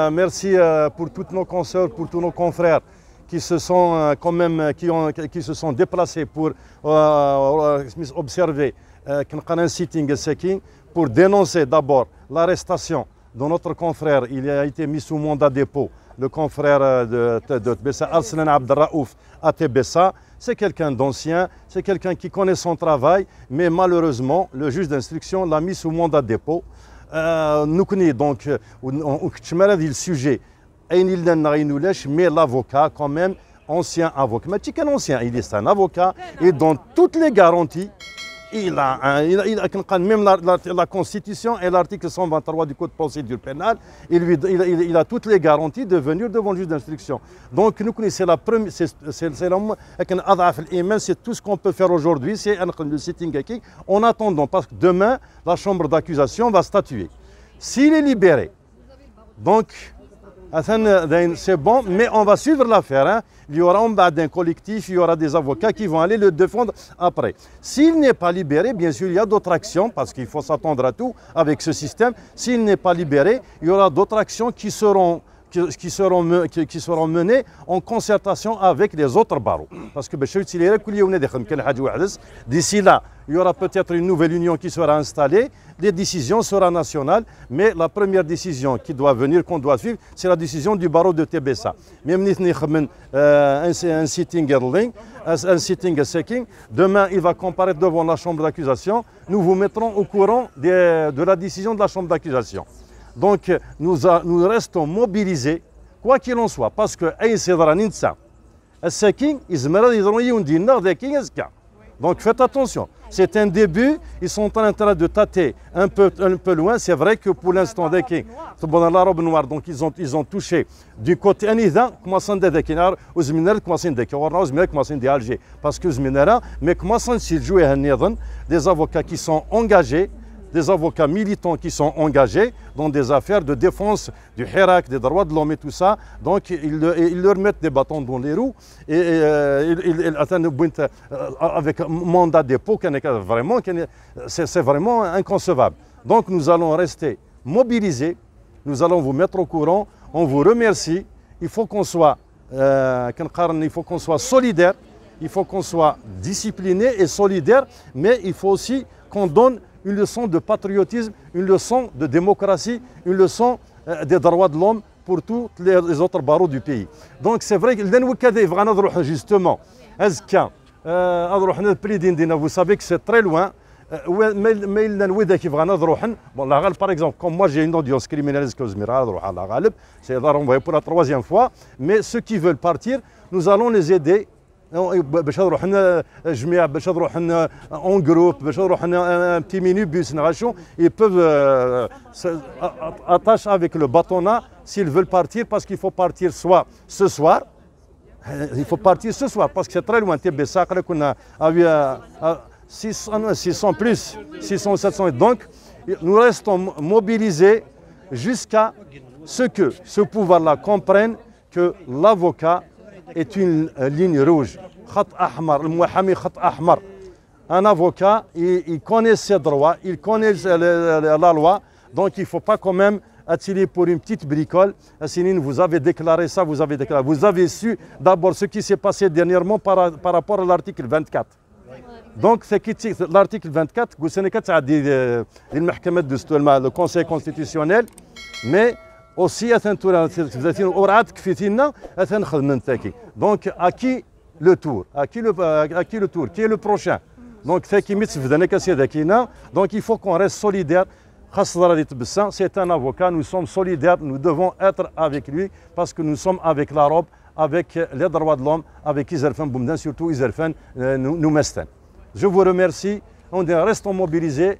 Euh, merci euh, pour toutes nos consoeurs, pour tous nos confrères qui se sont euh, quand même qui ont, qui se sont déplacés pour observer un sitting pour dénoncer d'abord l'arrestation de notre confrère. Il a été mis sous mandat dépôt, le confrère de, de, à Tbessa. C'est quelqu'un d'ancien, c'est quelqu'un qui connaît son travail, mais malheureusement, le juge d'instruction l'a mis sous mandat dépôt. Euh, nous connaissons donc, euh, le sujet. Mais l'avocat, quand même, ancien avocat. Mais ancien, il est un avocat et dans toutes les garanties il a, même la, Constitution et l'article 123 du Code de procédure pénale, il, a toutes les garanties de venir devant le juge d'instruction. Donc, nous connaissons la première, c'est tout ce qu'on peut faire aujourd'hui, c'est le sitting en attendant, parce que demain, la chambre d'accusation va statuer. S'il est libéré, donc, c'est bon, mais on va suivre l'affaire. Hein. Il y aura d'un collectif, il y aura des avocats qui vont aller le défendre après. S'il n'est pas libéré, bien sûr, il y a d'autres actions, parce qu'il faut s'attendre à tout avec ce système. S'il n'est pas libéré, il y aura d'autres actions qui seront qui, seront, qui, seront menées en concertation avec les autres barreaux. Parce que d'ici là, il y aura peut-être une nouvelle union qui sera installée, les décisions seront nationales, mais la première décision qui doit venir, qu'on doit suivre, c'est la décision du barreau de TBSA. Même euh, un sitting un sitting seeking, demain il va comparaître devant la chambre d'accusation, nous vous mettrons au courant de la décision de la chambre d'accusation. Donc nous, restons mobilisés, quoi qu'il en soit, parce que أي صدران ينسى الساكن يزمر يضرون des kings Donc faites attention. C'est un début. Ils sont en train de tâter un peu, un peu loin. C'est vrai que pour l'instant, la robe noire. Donc ils ont, ils ont touché du côté anida, commençant des Dekinar, aux Minera, commençant des Kawarna, aux Minera, commençant des Alger. Parce que les Minera, mais commençant s'ils jouaient des avocats qui sont engagés des avocats militants qui sont engagés dans des affaires de défense du Hirak, des droits de l'homme et tout ça. Donc, ils, leur mettent des bâtons dans les roues et, euh, ils ils, atteignent euh, avec mandat de dépôt. Vraiment, c'est vraiment inconcevable. Donc, nous allons rester mobilisés. Nous allons vous mettre au courant. On vous remercie. Il faut qu'on soit, euh, il faut qu'on soit solidaire. Il faut qu'on soit discipliné et solidaire, mais il faut aussi qu'on donne une leçon de patriotisme, une leçon de démocratie, une leçon euh, des droits de l'homme pour tous les autres barreaux du pays. Donc c'est vrai que justement, euh, vous savez que c'est très loin. Euh, mais Bon, la par exemple, comme moi j'ai une audience criminelle, c'est envoyé pour la troisième fois, mais ceux qui veulent partir, nous allons les aider باش نروح جميع باش نروح اون جروب باش نروح بوس ils peuvent euh, attacher avec le bâtonnat s'ils veulent partir parce qu'il faut partir soit ce soir euh, il faut partir ce soir parce que c'est très loin a 600 600 plus 600 700 donc nous restons mobilisés jusqu'à ce que ce pouvoir-là comprenne que l'avocat est une euh, ligne rouge. Un avocat, il, connaît ses droits, il connaît euh, la loi, donc il ne faut pas quand même attirer pour une petite bricole. Assinine, euh, vous avez déclaré ça, vous avez déclaré. Vous avez su d'abord ce qui s'est passé dernièrement par, par rapport à l'article 24. Donc, l'article 24, le Conseil constitutionnel, mais aussi il y a un tour خدمنا تاكي qui le tour Qui est le prochain Donc, il faut qu'on reste solidaire c'est un avocat nous sommes solidaires nous devons être avec lui parce que nous sommes avec l'Europe, avec les droits de l'homme avec Izerfen Boumdan surtout Izerfen euh, nous je vous remercie on restons mobilisés